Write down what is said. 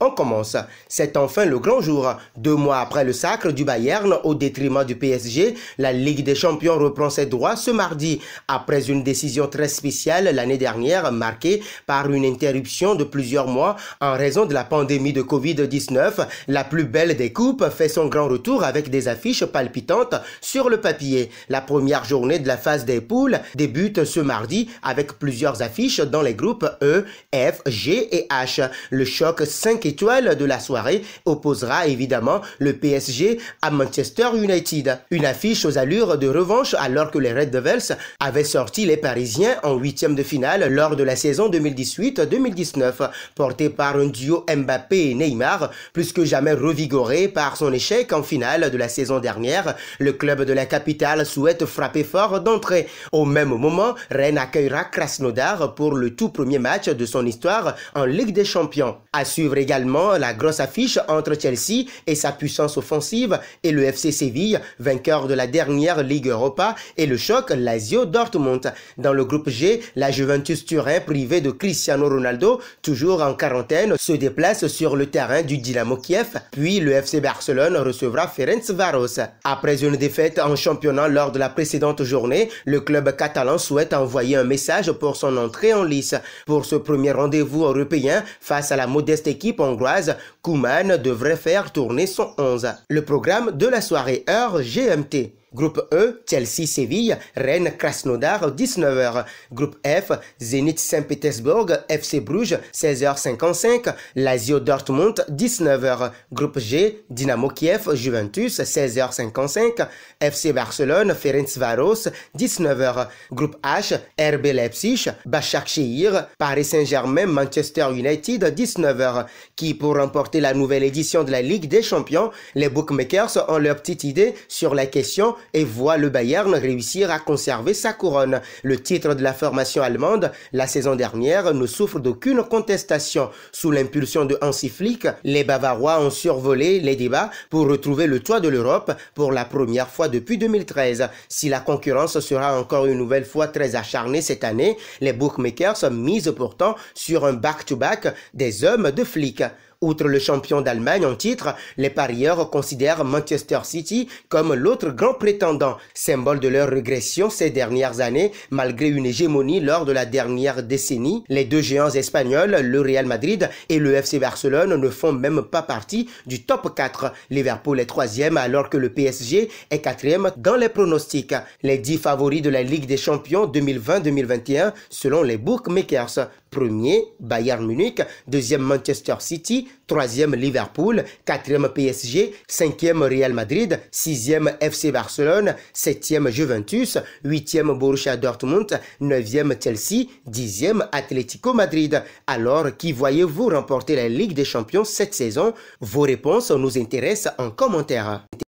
On commence. C'est enfin le grand jour. Deux mois après le sacre du Bayern au détriment du PSG, la Ligue des Champions reprend ses droits ce mardi après une décision très spéciale l'année dernière marquée par une interruption de plusieurs mois en raison de la pandémie de Covid-19. La plus belle des coupes fait son grand retour avec des affiches palpitantes sur le papier. La première journée de la phase des poules débute ce mardi avec plusieurs affiches dans les groupes E, F, G et H. Le choc 5 étoile de la soirée opposera évidemment le PSG à Manchester United. Une affiche aux allures de revanche alors que les Red Devils avaient sorti les Parisiens en huitième de finale lors de la saison 2018-2019, Porté par un duo Mbappé et Neymar, plus que jamais revigoré par son échec en finale de la saison dernière. Le club de la capitale souhaite frapper fort d'entrée. Au même moment, Rennes accueillera Krasnodar pour le tout premier match de son histoire en Ligue des Champions. À suivre également la grosse affiche entre Chelsea et sa puissance offensive et le FC Séville, vainqueur de la dernière Ligue Europa et le choc Lazio-Dortmund. Dans le groupe G, la Juventus Turin, privée de Cristiano Ronaldo, toujours en quarantaine, se déplace sur le terrain du Dynamo Kiev, puis le FC Barcelone recevra Ferenc Varos. Après une défaite en championnat lors de la précédente journée, le club catalan souhaite envoyer un message pour son entrée en lice. Pour ce premier rendez-vous européen face à la modeste équipe en hongroise, Kouman devrait faire tourner son 11. Le programme de la soirée heure GMT. Groupe E, Chelsea, Séville, Rennes, Krasnodar, 19h. Groupe F, Zénith Saint-Pétersbourg, FC Bruges, 16h55, Lazio Dortmund, 19h. Groupe G, Dynamo Kiev, Juventus, 16h55, FC Barcelone, Ferencvaros, 19h. Groupe H, RB Leipzig, Başakşehir, Paris Saint-Germain, Manchester United, 19h. Qui pour remporter la nouvelle édition de la Ligue des Champions, les bookmakers ont leur petite idée sur la question et voit le Bayern réussir à conserver sa couronne. Le titre de la formation allemande, la saison dernière, ne souffre d'aucune contestation. Sous l'impulsion de Hansi Flick, les Bavarois ont survolé les débats pour retrouver le toit de l'Europe pour la première fois depuis 2013. Si la concurrence sera encore une nouvelle fois très acharnée cette année, les bookmakers misent pourtant sur un back-to-back -back des hommes de Flick. Outre le champion d'Allemagne en titre, les parieurs considèrent Manchester City comme l'autre grand prétendant, symbole de leur régression ces dernières années malgré une hégémonie lors de la dernière décennie. Les deux géants espagnols, le Real Madrid et le FC Barcelone ne font même pas partie du top 4. Liverpool est troisième alors que le PSG est quatrième dans les pronostics. Les dix favoris de la Ligue des Champions 2020-2021 selon les bookmakers. Premier, Bayern Munich. Deuxième, Manchester City. Troisième, Liverpool. Quatrième, PSG. Cinquième, Real Madrid. Sixième, FC Barcelone. Septième, Juventus. Huitième, Borussia Dortmund. Neuvième, Chelsea. Dixième, Atlético Madrid. Alors, qui voyez-vous remporter la Ligue des Champions cette saison Vos réponses nous intéressent en commentaire.